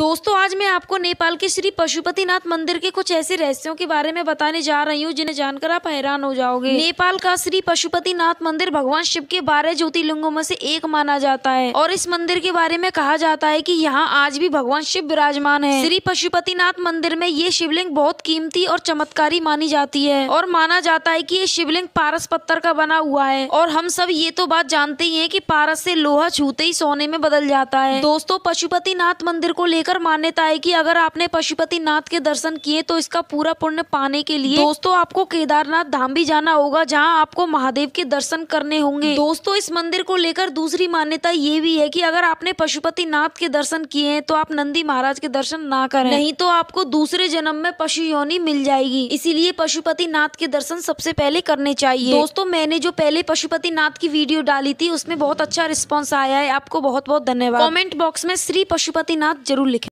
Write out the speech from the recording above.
दोस्तों आज मैं आपको नेपाल के श्री पशुपतिनाथ मंदिर के कुछ ऐसे रहस्यों के बारे में बताने जा रही हूँ जिन्हें जानकर आप हैरान हो जाओगे नेपाल का श्री पशुपतिनाथ मंदिर भगवान शिव के बारह ज्योतिर्लिंगों में से एक माना जाता है और इस मंदिर के बारे में कहा जाता है कि यहाँ आज भी भगवान शिव विराजमान है श्री पशुपतिनाथ मंदिर में ये शिवलिंग बहुत कीमती और चमत्कारी मानी जाती है और माना जाता है की ये शिवलिंग पारस पत्थर का बना हुआ है और हम सब ये तो बात जानते ही है की पारस से लोहा छूते ही सोने में बदल जाता है दोस्तों पशुपतिनाथ मंदिर को लेकर लेकर मान्यता है कि अगर आपने पशुपति नाथ के दर्शन किए तो इसका पूरा पुण्य पाने के लिए दोस्तों आपको केदारनाथ धाम भी जाना होगा जहाँ आपको महादेव के दर्शन करने होंगे दोस्तों इस मंदिर को लेकर दूसरी मान्यता ये भी है की अगर आपने पशुपति नाथ के दर्शन किए हैं तो आप नंदी महाराज के दर्शन ना करें नहीं तो आपको दूसरे जन्म में पशु योनि मिल जाएगी इसीलिए पशुपति नाथ के दर्शन सबसे पहले करने चाहिए दोस्तों मैंने जो पहले पशुपति नाथ की वीडियो डाली थी उसमें बहुत अच्छा रिस्पॉन्स आया है आपको बहुत बहुत धन्यवाद कॉमेंट बॉक्स में श्री पशुपति नाथ जरूर